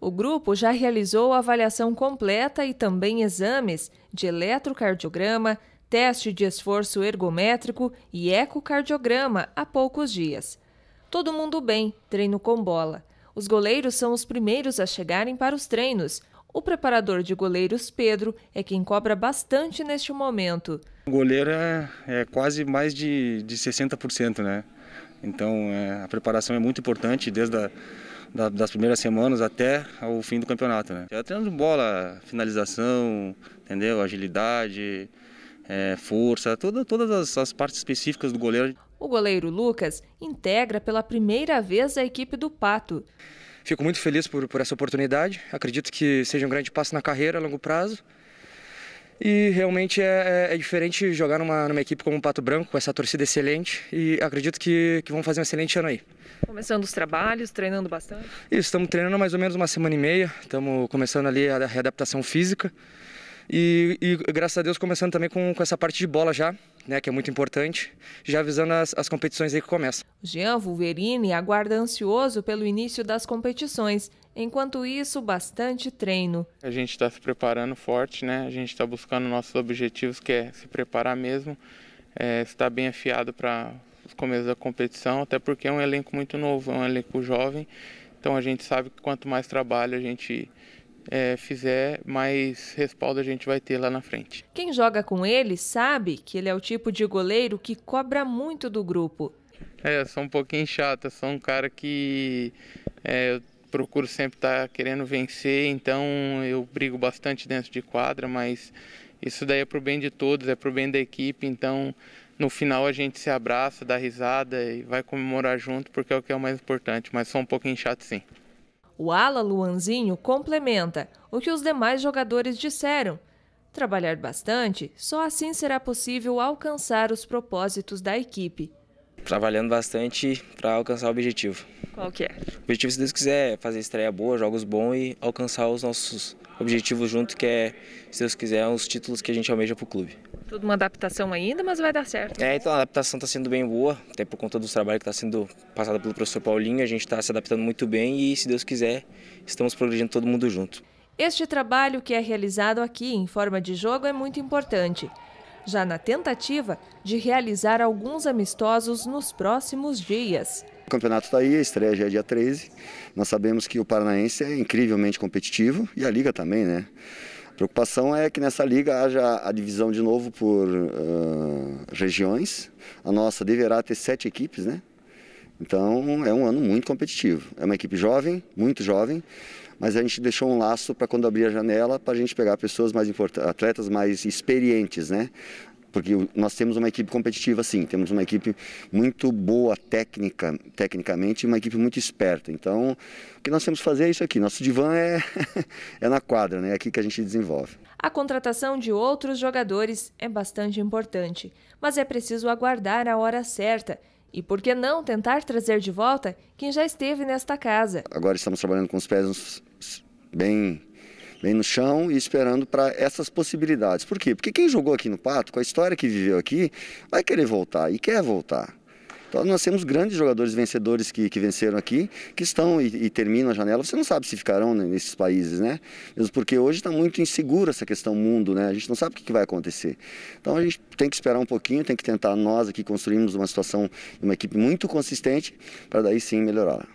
O grupo já realizou avaliação completa e também exames de eletrocardiograma, teste de esforço ergométrico e ecocardiograma há poucos dias. Todo mundo bem, treino com bola. Os goleiros são os primeiros a chegarem para os treinos. O preparador de goleiros, Pedro, é quem cobra bastante neste momento. O goleiro é, é quase mais de, de 60%, né? Então é, a preparação é muito importante, desde a das primeiras semanas até o fim do campeonato. Né? É bola, finalização, entendeu? Agilidade, é, força, toda, todas as, as partes específicas do goleiro. O goleiro Lucas integra pela primeira vez a equipe do Pato. Fico muito feliz por, por essa oportunidade. Acredito que seja um grande passo na carreira a longo prazo. E realmente é, é, é, diferente jogar numa, numa equipe como o Pato Branco, com essa torcida excelente, e acredito que, que vão fazer um excelente ano aí. Começando os trabalhos, treinando bastante? Isso, estamos treinando mais ou menos uma semana e meia, estamos começando ali a readaptação física, e, e graças a Deus começando também com, com essa parte de bola já, né, que é muito importante, já avisando as, as competições aí que começam. Jean Wolverine aguarda ansioso pelo início das competições, enquanto isso, bastante treino. A gente está se preparando forte, né? a gente está buscando nossos objetivos, que é se preparar mesmo, é, estar bem afiado para os começos da competição, até porque é um elenco muito novo, é um elenco jovem, então a gente sabe que quanto mais trabalho a gente é, fizer, mais respaldo a gente vai ter lá na frente. Quem joga com ele sabe que ele é o tipo de goleiro que cobra muito do grupo. É, eu sou um pouquinho chata, sou um cara que é, eu procuro sempre estar tá querendo vencer, então eu brigo bastante dentro de quadra, mas isso daí é pro bem de todos, é pro bem da equipe, então no final a gente se abraça, dá risada e vai comemorar junto, porque é o que é o mais importante, mas sou um pouquinho chato sim. O ala Luanzinho complementa o que os demais jogadores disseram. Trabalhar bastante, só assim será possível alcançar os propósitos da equipe trabalhando bastante para alcançar o objetivo. Qual que é? O objetivo, se Deus quiser, é fazer estreia boa, jogos bons e alcançar os nossos objetivos junto, que é, se Deus quiser, os títulos que a gente almeja para o clube. Tudo uma adaptação ainda, mas vai dar certo. É, então a adaptação está sendo bem boa, até por conta dos trabalhos que está sendo passado pelo professor Paulinho, a gente está se adaptando muito bem e, se Deus quiser, estamos progredindo todo mundo junto. Este trabalho que é realizado aqui em forma de jogo é muito importante já na tentativa de realizar alguns amistosos nos próximos dias. O campeonato está aí, a estreia já é dia 13. Nós sabemos que o Paranaense é incrivelmente competitivo e a Liga também, né? A preocupação é que nessa Liga haja a divisão de novo por uh, regiões. A nossa deverá ter sete equipes, né? Então é um ano muito competitivo. É uma equipe jovem, muito jovem, mas a gente deixou um laço para quando abrir a janela, para a gente pegar pessoas mais importantes, atletas mais experientes, né? Porque nós temos uma equipe competitiva, sim, temos uma equipe muito boa técnica, tecnicamente, e uma equipe muito esperta. Então, o que nós temos que fazer é isso aqui. Nosso divã é, é na quadra, né? É aqui que a gente desenvolve. A contratação de outros jogadores é bastante importante, mas é preciso aguardar a hora certa e por que não tentar trazer de volta quem já esteve nesta casa? Agora estamos trabalhando com os pés bem, bem no chão e esperando para essas possibilidades. Por quê? Porque quem jogou aqui no Pato, com a história que viveu aqui, vai querer voltar e quer voltar. Então, nós temos grandes jogadores vencedores que, que venceram aqui, que estão e, e, terminam a janela. Você não sabe se ficarão nesses países, né? Mesmo porque hoje está muito insegura essa questão mundo, né? A gente não sabe o que, que, vai acontecer. Então a gente tem que esperar um pouquinho, tem que tentar nós aqui construirmos uma situação, uma equipe muito consistente, para daí sim melhorar.